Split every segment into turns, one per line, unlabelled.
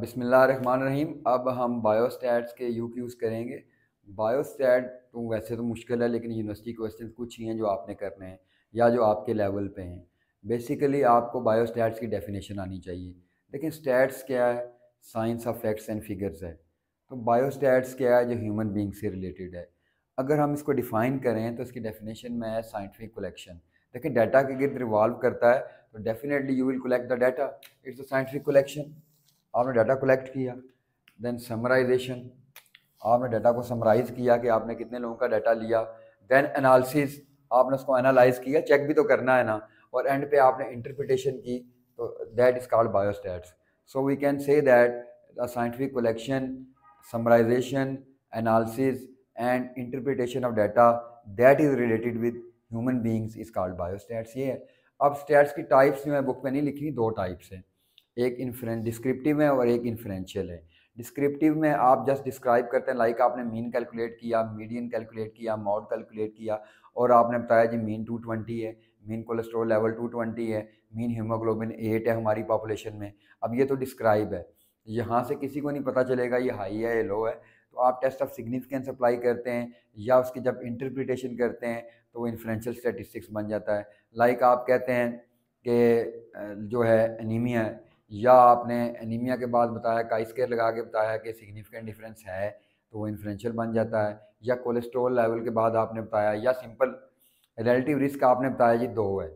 रहीम अब हम बायोस्टैट्स के यू यूज़ करेंगे बायोस्टैट तो वैसे तो मुश्किल है लेकिन यूनिवर्सिटी क्वेश्चन कुछ ही हैं जो आपने करने हैं या जो आपके लेवल पे हैं बेसिकली आपको बायोस्टैट्स की डेफिनेशन आनी चाहिए लेकिन स्टैट्स क्या है science of facts and figures है तो बायोस्टैट्स क्या है जो ह्यूमन बींग से रिलेटेड है अगर हम इसको डिफ़ाइन करें तो इसकी डेफिनेशन में है साइंटिफिक कलेक्शन देखिए डाटा के गिर्द रिवॉल्व करता है तो definitely you will collect the data it's a scientific collection आपने डाटा कलेक्ट किया देन समराइजेशन आपने डाटा को समराइज़ किया कि आपने कितने लोगों का डाटा लिया देन एनालिसिस आपने उसको एनालाइज किया चेक भी तो करना है ना और एंड पे आपने इंटरप्रिटेशन की तो that is called biostats so we can say that the scientific collection summarization analysis and interpretation of data that is related with human beings is called biostats ये है अब स्टैट्स की टाइप्स जो है बुक में नहीं लिखी दो टाइप्स हैं एक इन्फ्रेंस डिस्क्रिप्टिव है और एक इन्फ्रेंशियल है डिस्क्रिप्टिव में आप जस्ट डिस्क्राइब करते हैं लाइक आपने मीन कैलकुलेट किया मीडियन कैलकुलेट किया मॉड कैलकुलेट किया और आपने बताया जी मीन 220 है मीन कोलेस्ट्रॉल लेवल 220 है मीन हीमोग्लोबिन 8 है हमारी पॉपुलेशन में अब ये तो डिस्क्राइब है यहाँ से किसी को नहीं पता चलेगा ये हाई है ये लो है तो आप टेस्ट ऑफ सिग्निफिकेंस अप्लाई करते हैं या उसकी जब इंटरप्रिटेशन करते हैं तो वो इन्फ्लुएंशियल स्टेटिस्टिक्स बन जाता है लाइक आप कहते हैं कि जो है एनीमिया या आपने एनीमिया के बाद बताया का स्केयर लगा के बताया कि सिग्निफिकेंट डिफरेंस है तो वो इन्फ्लुएंशियल बन जाता है या कोलेस्ट्रॉल लेवल के बाद आपने बताया या सिंपल रिलेटिव रिस्क आपने बताया जी दो है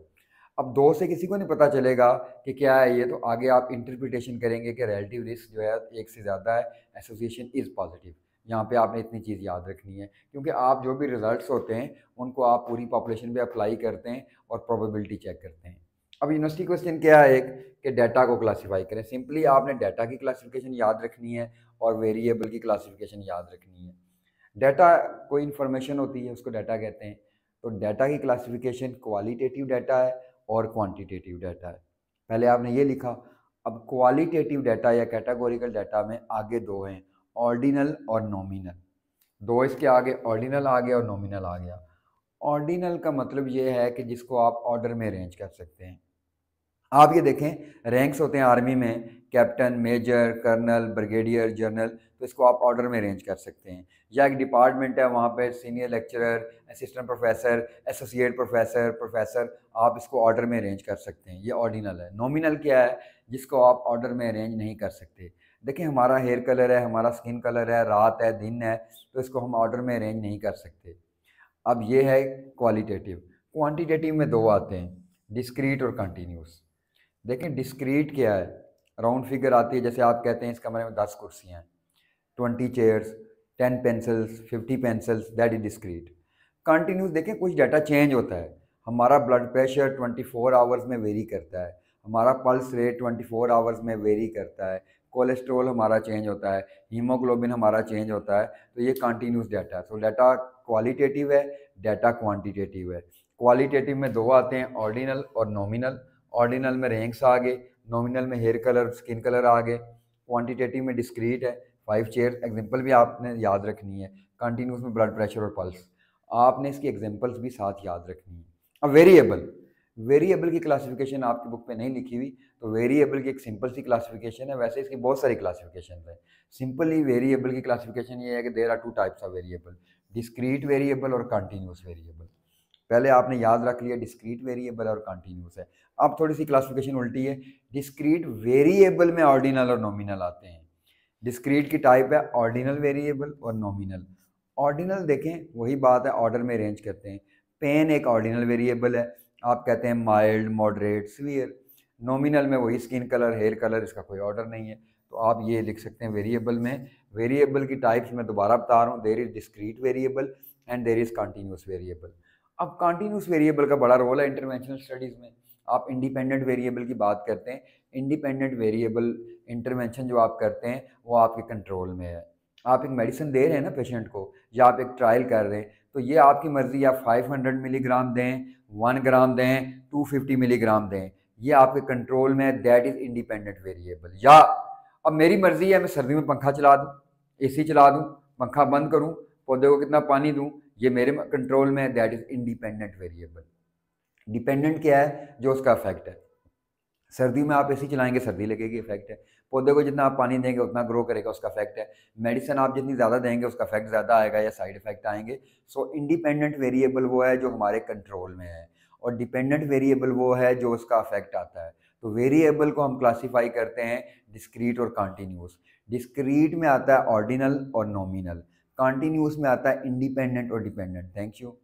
अब दो से किसी को नहीं पता चलेगा कि क्या है ये तो आगे आप इंटरप्रिटेशन करेंगे कि रिलेटिव रिस्क जो है एक से ज़्यादा है एसोसिएशन इज़ पॉजिटिव यहाँ पे आपने इतनी चीज़ याद रखनी है क्योंकि आप जो भी रिजल्ट्स होते हैं उनको आप पूरी पॉपुलेशन पे अप्लाई करते हैं और प्रोबेबिलिटी चेक करते हैं अब यूनिवर्सिटी क्वेश्चन क्या है एक कि डाटा को क्लासीफाई करें सिंपली आपने डाटा की क्लासिफिकेशन याद रखनी है और वेरिएबल की क्लासिफिकेशन याद रखनी है डाटा कोई इन्फॉर्मेशन होती है उसको डाटा कहते हैं तो डाटा की क्लासिफिकेशन क्वालिटेटिव डाटा है और क्वान्टिटेटिव डाटा है पहले आपने ये लिखा अब क्वालिटेटिव डाटा या कैटागोरिकल डाटा में आगे दो हैं ऑर्डिनल और नॉमिनल दो इसके आगे ऑर्डिनल आ गया और नॉमिनल आ गया ऑर्डिनल का मतलब ये है कि जिसको आप ऑर्डर में अरेंज कर सकते हैं आप ये देखें रैंक्स होते हैं आर्मी में captain major colonel brigadier general तो इसको आप ऑर्डर में अरेंज कर सकते हैं या एक डिपार्टमेंट है वहाँ पे senior lecturer assistant professor associate professor professor आप इसको ऑर्डर में अरेंज कर सकते हैं ये ऑर्डिनल है नॉमिनल क्या है जिसको आप ऑर्डर में अरेंज नहीं कर सकते देखिए हमारा हेयर कलर है हमारा स्किन कलर है रात है दिन है तो इसको हम ऑर्डर में अरेंज नहीं कर सकते अब ये है क्वालिटेटिव क्वान्टिटेटिव में दो आते हैं डिस्क्रीट और कंटिन्यूस देखें डिस्क्रीट क्या है राउंड फिगर आती है जैसे आप कहते हैं इस कमरे में दस कुर्सियाँ twenty chairs ten pencils fifty pencils that is discrete continuous देखें कुछ डाटा चेंज होता है हमारा blood pressure twenty four hours में वेरी करता है हमारा pulse rate twenty four hours में वेरी करता है कोलेस्ट्रोल हमारा चेंज होता है हीमोग्लोबिन हमारा चेंज होता है तो ये कंटिन्यूस डाटा है सो डाटा क्वालिटेटिव है डाटा क्वांटिटेटिव है क्वालिटेटिव में दो आते हैं ऑर्डिनल और नॉमिनल ऑर्डिनल में रैंक्स आ गए नॉमिनल में हेयर कलर स्किन कलर आ गए क्वान्टिटेटिव में डिस्क्रीट है फाइव चेयर एग्जाम्पल भी आपने याद रखनी है कंटिन्यूस में ब्लड प्रेशर और पल्स आपने इसकी एग्जाम्पल्स भी साथ याद रखनी है अब वेरिएबल वेरिएबल की क्लासिफिकेशन आपकी बुक पे नहीं लिखी हुई तो वेरिएबल की एक सिंपल सी क्लासिफिकेशन है वैसे इसकी बहुत सारी क्लासिफिकेशन है सिंपली वेरिएबल की क्लासिफिकेशन ये है कि there are two types of variable discrete variable और कंटिन्यूस वेरिएबल पहले आपने याद रख लिया डिस्क्रीट वेरिएबल और कंटिन्यूस है अब थोड़ी सी क्लासिफिकेशन उल्टी है डिस्क्रीट वेरिएबल में ऑर्डिनल और नॉमिनल आते हैं डिस्क्रीट की टाइप है ऑर्डिनल वेरिएबल और नॉमिनल ऑर्डिनल देखें वही बात है ऑर्डर में अरेंज करते हैं पेन एक ऑर्डिनल वेरिएबल है आप कहते हैं माइल्ड मॉडरेट सीवियर नॉमिनल में वही स्किन कलर हेयर कलर इसका कोई ऑर्डर नहीं है तो आप ये लिख सकते हैं वेरिएबल में वेरिएबल की टाइप्स मैं दोबारा बता रहा हूँ there is discrete variable and there is continuous variable अब कॉन्टीन्यूस वेरिएबल का बड़ा रोल है इंटरवेंशनल स्टडीज़ में आप इंडिपेंडेंट वेरिएबल की बात करते हैं इंडिपेंडेंट वेरिएबल इंटरवेंशन जो आप करते हैं वो आपके कंट्रोल में है आप एक मेडिसिन दे रहे हैं ना पेशेंट को या आप एक ट्रायल कर रहे हैं तो ये आपकी मर्ज़ी आप 500 मिलीग्राम दें 1 ग्राम दें 250 मिलीग्राम दें ये आपके कंट्रोल में है दैट इज़ इंडिपेंडेंट वेरिएबल या अब मेरी मर्ज़ी है मैं सर्दी में पंखा चला दूँ ए चला दूँ पंखा बंद करूँ पौधे को कितना पानी दूँ ये मेरे कंट्रोल में है that is independent variable dependent क्या है जो उसका इफेक्ट है सर्दी में आप ऐसी चलाएंगे सर्दी लगेगी इफेक्ट है पौधे को जितना आप पानी देंगे उतना ग्रो करेगा उसका इफेक्ट है मेडिसिन आप जितनी ज़्यादा देंगे उसका इफेक्ट ज़्यादा आएगा या साइड इफेक्ट आएंगे सो इंडिपेंडेंट वेरिएबल वो है जो हमारे कंट्रोल में है और डिपेंडेंट वेरिएबल वो है जो उसका इफेक्ट आता है तो वेरिएबल को हम क्लासीफाई करते हैं डिस्क्रीट और कॉन्टीन्यूस डिस्क्रीट में आता है ऑर्डिनल और नॉमिनल कॉन्टिन्यू में आता है इंडिपेंडेंट और डिपेंडेंट थैंक यू